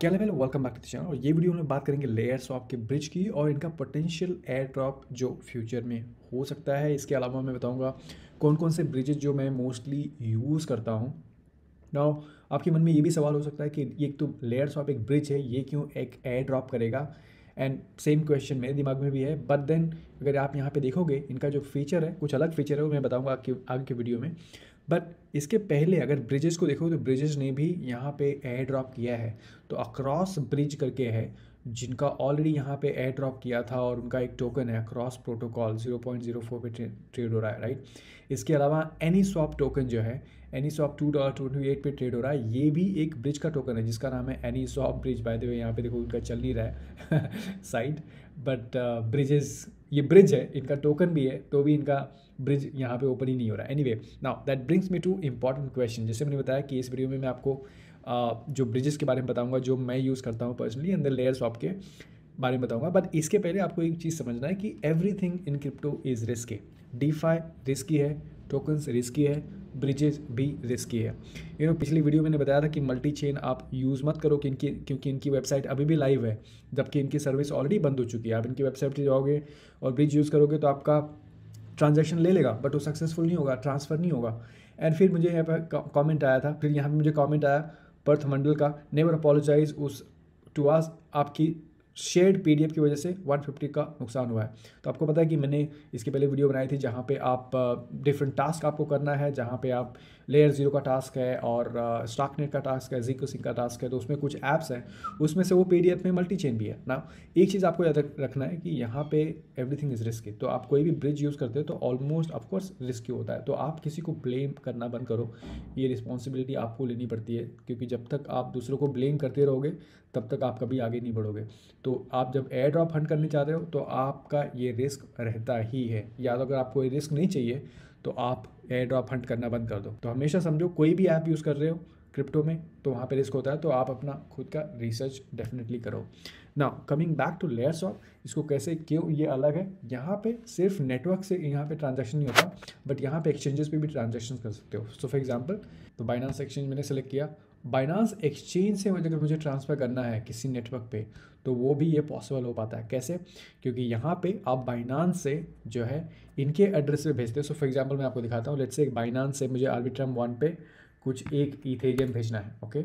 क्या level welcome back to channel और ये वीडियो में बात करेंगे लेयर ऑफ के ब्रिज की और इनका पोटेंशियल एयर ड्रॉप जो फ्यूचर में हो सकता है इसके अलावा मैं बताऊंगा कौन कौन से ब्रिजेज जो मैं मोस्टली यूज़ करता हूँ नाउ आपके मन में ये भी सवाल हो सकता है कि एक तो लेयर ऑफ एक ब्रिज है ये क्यों एक एयर ड्रॉप करेगा एंड सेम क्वेश्चन मेरे दिमाग में भी है बट देन अगर आप यहाँ पे देखोगे इनका जो फीचर है कुछ अलग फीचर है वो मैं बताऊँगा आपके आगे के वीडियो में बट इसके पहले अगर ब्रिजेस को देखो तो ब्रिजेस ने भी यहाँ पे एयर ड्रॉप किया है तो अक्रॉस ब्रिज करके है जिनका ऑलरेडी यहाँ पे एयर ड्रॉप किया था और उनका एक टोकन है अक्रॉस प्रोटोकॉल 0.04 पे ट्रेड हो रहा है राइट इसके अलावा एनी स्वाप टोकन जो है any swap two dollar twenty eight पर ट्रेड हो रहा है ये भी एक ब्रिज का टोकन है जिसका नाम है any swap bridge by the way यहाँ पे देखो उनका चल नहीं रहा है साइट बट ब्रिजेस ये ब्रिज है इनका टोकन भी है तो भी इनका ब्रिज यहाँ पे ओपन ही नहीं हो रहा है anyway now that brings me to important question जैसे मैंने बताया कि इस वीडियो में मैं आपको uh, जो ब्रिजेस के बारे में बताऊँगा जो मैं यूज़ करता हूँ पर्सनली अंदर लेयर्स ऑफ के बारे में बताऊँगा बट इसके पहले आपको एक चीज़ समझना है कि everything in crypto is risky fi risky है टोकन्स रिस्की है ब्रिजेस भी रिस्की है यू you नो know, पिछली वीडियो मैंने बताया था कि मल्टी चेन आप यूज़ मत करो कि इनकी क्योंकि इनकी वेबसाइट अभी भी लाइव है जबकि इनकी सर्विस ऑलरेडी बंद हो चुकी है आप इनकी वेबसाइट पर जाओगे और ब्रिज यूज़ करोगे तो आपका ट्रांजेक्शन ले लेगा बट वो सक्सेसफुल नहीं होगा ट्रांसफ़र नहीं होगा एंड फिर मुझे यहाँ पर कॉमेंट आया था फिर यहाँ पर मुझे कॉमेंट आया पर्थ मंडल का नेवर अपोलोजाइज उस टू आस आपकी शेड पी की वजह से 150 का नुकसान हुआ है तो आपको पता है कि मैंने इसके पहले वीडियो बनाई थी जहाँ पे आप डिफरेंट टास्क आपको करना है जहाँ पे आप लेयर जीरो का टास्क है और स्टॉकनेट का टास्क है जीको सिंह का टास्क है तो उसमें कुछ ऐप्स हैं उसमें से वो पी में मल्टी चेन भी है ना एक चीज़ आपको याद रखना है कि यहाँ पे एवरीथिंग इज़ रिस्की तो आप कोई भी ब्रिज यूज़ करते हो तो ऑलमोस्ट ऑफकोर्स रिस्की होता है तो आप किसी को ब्लेम करना बंद करो ये रिस्पॉन्सिबिलिटी आपको लेनी पड़ती है क्योंकि जब तक आप दूसरों को ब्लेम करते रहोगे तब तक आप कभी आगे नहीं बढ़ोगे तो आप जब एयर ड्रॉप फंड करने चाहते हो तो आपका ये रिस्क रहता ही है या तो अगर आपको ये रिस्क नहीं चाहिए तो आप एयर ड्रॉप हंड करना बंद कर दो तो हमेशा समझो कोई भी ऐप यूज़ कर रहे हो क्रिप्टो में तो वहाँ पे रिस्क होता है तो आप अपना खुद का रिसर्च डेफिनेटली करो ना coming back to layers of इसको कैसे क्यों ये अलग है यहाँ पे सिर्फ नेटवर्क से यहाँ पे ट्रांजैक्शन नहीं होता बट यहाँ पे एक्सचेंजेस पे भी ट्रांजेक्शन कर सकते हो सो फॉर एग्जांपल तो बाइनांस एक्सचेंज मैंने सेलेक्ट किया बाइनांस एक्सचेंज से अगर मुझे ट्रांसफ़र करना है किसी नेटवर्क पर तो वो भी ये पॉसिबल हो पाता है कैसे क्योंकि यहाँ पे आप बाइनांस से जो है इनके एड्रेस पे भेजते हो सो फॉर एग्जाम्पल मैं आपको दिखाता हूँ लेट्स से बाइनांस से मुझे आर्बिट्रम वन पे कुछ एक इथेरियम भेजना है ओके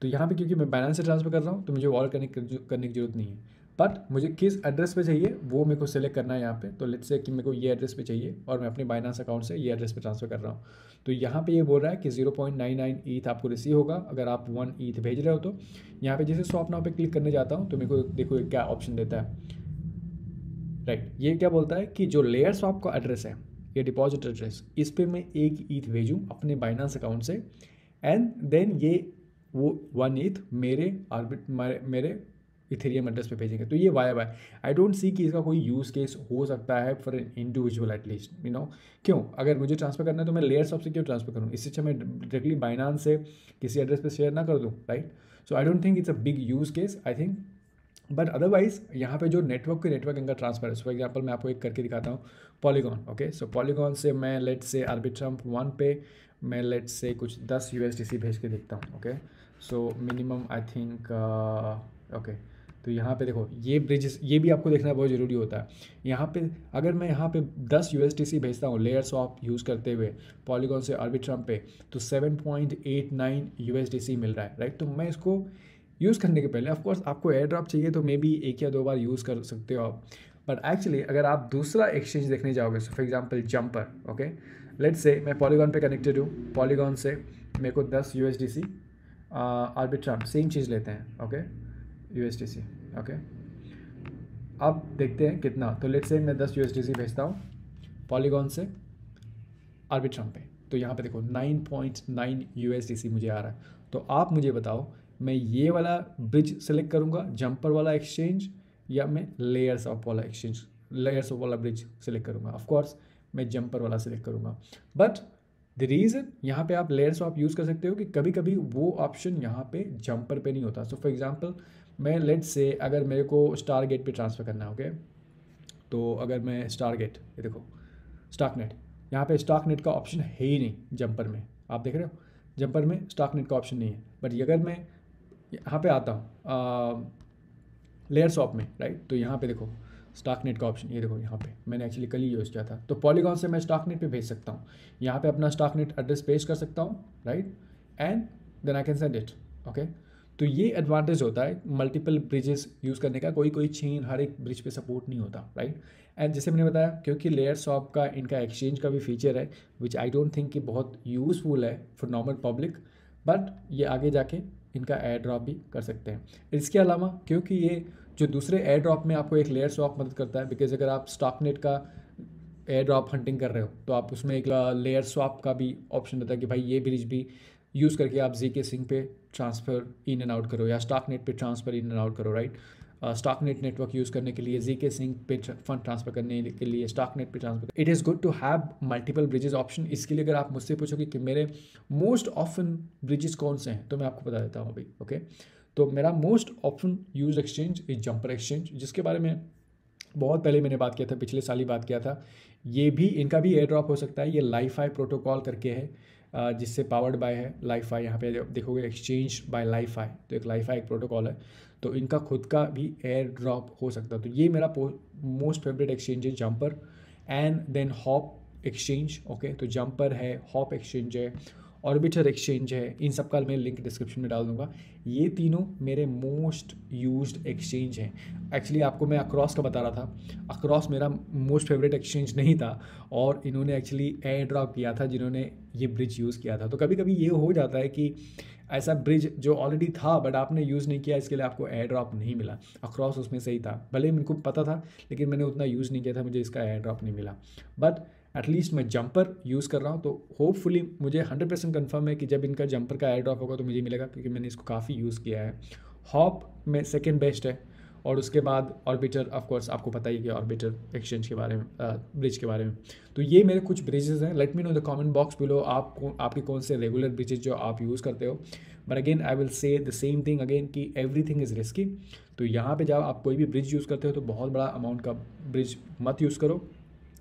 तो यहाँ पे क्योंकि मैं बैलेंस से ट्रांसफर कर रहा हूँ तो मुझे वॉल करने करने की जरूरत नहीं है बट मुझे किस एड्रेस पे चाहिए वो मेरे को सेलेक्ट करना है यहाँ पे तो लेट्स से कि मेरे को ये एड्रेस पे चाहिए और मैं अपने बाइनांस अकाउंट से ये एड्रेस पे ट्रांसफर कर रहा हूँ तो यहाँ पे ये बोल रहा है कि 0.99 ईथ e आपको रिसीव होगा अगर आप वन ईथ e भेज रहे हो तो यहाँ पे जैसे शॉप नाव पे क्लिक करने जाता हूँ तो मेरे को देखो क्या ऑप्शन देता है राइट right, ये क्या बोलता है कि जो लेयर शॉप का एड्रेस है या डिपॉजिट एड्रेस इस पर मैं एक ईथ भेजूँ अपने बाइनांस अकाउंट से एंड देन ये वो वन ईथ मेरे आर्बिट मेरे इथेरियम एड्रेस पे भेजेंगे तो ये via why I don't see कि इसका कोई यूज़ केस हो सकता है for an individual at least you know क्यों अगर मुझे ट्रांसफर करना है तो मैं लेयर्स ऑफ से क्यों ट्रांसफर करूँ इससे अच्छा मैं डायरेक्टली बाइनांस से किसी एड्रेस पे शेयर ना कर दूँ right so I don't think it's a big use case I think but otherwise यहाँ पे जो नेटवर्क के नेटवर्क इनका ट्रांसफर है फॉर एग्जाम्पल मैं आपको एक करके दिखाता हूँ पॉलीगॉन ओके सो पॉलीगॉन से मैं लेट से आर्बिट्रम वन पे मैं लेट से कुछ दस यू भेज के देखता हूँ okay so minimum I think okay तो यहाँ पे देखो ये ब्रिजेस ये भी आपको देखना बहुत ज़रूरी होता है यहाँ पे अगर मैं यहाँ पे 10 यू भेजता हूँ लेयर्स ऑफ यूज़ करते हुए पॉलीगॉन से आर्बिट्रम पे तो 7.89 पॉइंट मिल रहा है राइट तो मैं इसको यूज़ करने के पहले ऑफकोर्स आपको एयर ड्रॉप चाहिए तो मे बी एक या दो बार यूज़ कर सकते हो आप बट एक्चुअली अगर आप दूसरा एक्सचेंज देखने जाओगे so for example jumper okay let's say मैं पॉलीगॉन पे कनेक्टेड हूँ पॉलीगॉन से मेरे को दस U S D C Arbitrum same चीज़ लेते हैं okay U S D C okay अब देखते हैं कितना तो लेट्स से मैं दस यू एस डी सी भेजता हूँ पॉलीगॉन से आर्बिट्राम पे तो यहाँ पे देखो nine point nine U S D C मुझे आ रहा है तो आप मुझे बताओ मैं ये वाला ब्रिज सेलेक्ट करूँगा जंपर वाला एक्सचेंज या मैं लेयर्स ऑफ वाला एक्सचेंज लेयर्स ऑफ वाला ब्रिज सेलेक्ट करूँगा ऑफकोर्स मैं जंपर वाला सेलेक्ट करूँगा बट द रीज़न यहाँ पे आप लेयर्स ऑफ यूज़ कर सकते हो कि कभी कभी वो ऑप्शन यहाँ पे जंपर पे नहीं होता सो फॉर एग्जांपल मैं लेट से अगर मेरे को स्टार गेट पर ट्रांसफ़र करना है ओके तो अगर मैं स्टार गेट ये देखो स्टाक नेट यहाँ पर स्टाक नेट का ऑप्शन है ही नहीं जंपर में आप देख रहे हो जंपर में स्टाक नेट का ऑप्शन नहीं है बट अगर मैं यहाँ पे आता हूँ लेयर शॉप में राइट तो यहाँ पे देखो स्टाक नेट का ऑप्शन ये देखो यहाँ पे मैंने एक्चुअली कल ही यूज़ किया था तो पॉलीगॉन से मैं स्टाक नेट पर भेज सकता हूँ यहाँ पे अपना स्टाक नेट एड्रेस पेश कर सकता हूँ right and then I can send it okay तो ये एडवांटेज होता है मल्टीपल ब्रिजेस यूज़ करने का कोई कोई चेन हर एक ब्रिज पे सपोर्ट नहीं होता राइट एंड जैसे मैंने बताया क्योंकि लेयर शॉप का इनका एक्सचेंज का भी फीचर है विच आई डोंट थिंक कि बहुत यूज़फुल है फॉर नॉर्मल पब्लिक बट ये आगे जाके इनका एयर ड्रॉप भी कर सकते हैं इसके अलावा क्योंकि ये जो दूसरे एयर ड्रॉप में आपको एक लेयर स्वॉप मदद करता है बिकॉज अगर आप नेट का एयर ड्रॉप हंटिंग कर रहे हो तो आप उसमें एक लेयर स्वॉप का भी ऑप्शन रहता है कि भाई ये ब्रिज भी यूज़ करके आप जी के सिंह पे ट्रांसफ़र इन एंड आउट करो या स्टॉक नेट पे ट्रांसफ़र इन एंड आउट करो राइट स्टॉकनेट नेटवर्क यूज़ करने के लिए जी के सिंह पे फंड ट्रांसफ़र करने के लिए स्टॉकनेट पे transfer it is good to have multiple bridges option इसके लिए अगर आप मुझसे पूछोगे कि मेरे मोस्ट ऑफन ब्रिजेज कौन से हैं तो मैं आपको बता देता हूँ अभी ओके तो मेरा most often use exchange is jumper exchange जिसके बारे में बहुत पहले मैंने बात किया था पिछले साल ही बात किया था ये भी इनका भी एयर ड्रॉप हो सकता है ये लाइफाई प्रोटोकॉल करके है जिससे पावर्ड बाय है लाइफ आई यहाँ पे देखोगे एक्सचेंज बाय आई तो एक लाइफ आई एक प्रोटोकॉल है तो इनका खुद का भी एयर ड्रॉप हो सकता है तो ये मेरा मोस्ट फेवरेट एक्सचेंज है jumper and then hop exchange okay तो जंपर है हॉप एक्सचेंज है ऑर्बिटर एक्सचेंज है इन सब का मैं लिंक डिस्क्रिप्शन में डाल दूंगा ये तीनों मेरे मोस्ट यूज एक्सचेंज हैं एक्चुअली आपको मैं अक्रॉस का बता रहा था अक्रॉस मेरा मोस्ट फेवरेट एक्सचेंज नहीं था और इन्होंने एक्चुअली एयर ड्रॉप किया था जिन्होंने ये ब्रिज यूज़ किया था तो कभी कभी ये हो जाता है कि ऐसा ब्रिज जो ऑलरेडी था बट आपने यूज़ नहीं किया इसके लिए आपको एयर ड्रॉप नहीं मिला अक्रॉस उसमें सही था भले मेरे को पता था लेकिन मैंने उतना यूज़ नहीं किया था मुझे इसका एयर ड्रॉप नहीं मिला बट एटलीस्ट मैं जंपर यूज़ कर रहा हूँ तो होपफुली मुझे हंड्रेड परसेंट कन्फर्म है कि जब इनका जंपर का एयर ड्रॉप होगा तो मुझे मिलेगा क्योंकि मैंने इसको काफ़ी यूज़ किया है हॉप में सेकेंड बेस्ट है और उसके बाद ऑर्बिटर ऑफकोर्स आपको पता ही कि ऑर्बिटर एक्सचेंज के बारे में ब्रिज के बारे में तो ये मेरे कुछ ब्रिजेज हैं let me know the comment box below आप आपके कौन से रेगुलर ब्रिजेज जो आप यूज़ करते हो but again I will say the same thing again कि एवरी थिंग इज़ रिस्की तो यहाँ पे जब आप कोई भी ब्रिज यूज़ करते हो तो बहुत बड़ा अमाउंट का ब्रिज मत यूज़ करो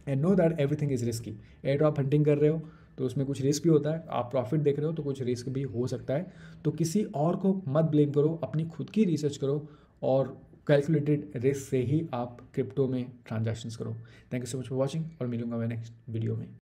and know that everything is risky air आप हंटिंग कर रहे हो तो उसमें कुछ रिस्क भी होता है आप प्रॉफिट देख रहे हो तो कुछ रिस्क भी हो सकता है तो किसी और को मत ब्लेम करो अपनी खुद की रिसर्च करो और कैलकुलेटेड रिस्क से ही आप क्रिप्टो में ट्रांजेक्शन्स करो thank you so much for watching और मिलूंगा मैं नेक्स्ट वीडियो में